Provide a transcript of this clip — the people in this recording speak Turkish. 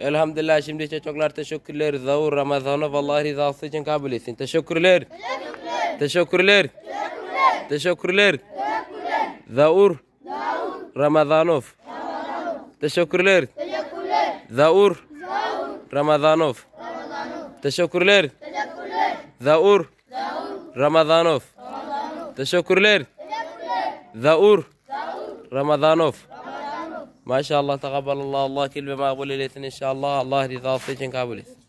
Elhamdülillah şimdi çoklar teşekkürler. Zavur Ramazan'ı vallahi rızası için kabul etsin. Teşekkürler. Teşekkürler. Teşekkürler. Teşekkürler. Teşekkürler. Zavur. Ramazanov. Teşekkürler. Teşekkürler. Zavur. Ramazanov. Teşekkürler. Teşekkürler. Zavur. Ramazanov. Teşekkürler. Teşekkürler. Zavur. Zavur. Ramazanov. Ramazanov. ما شاء الله تقبل الله الله كل ما أقول لي ان شاء الله الله رضا فيكن قابلت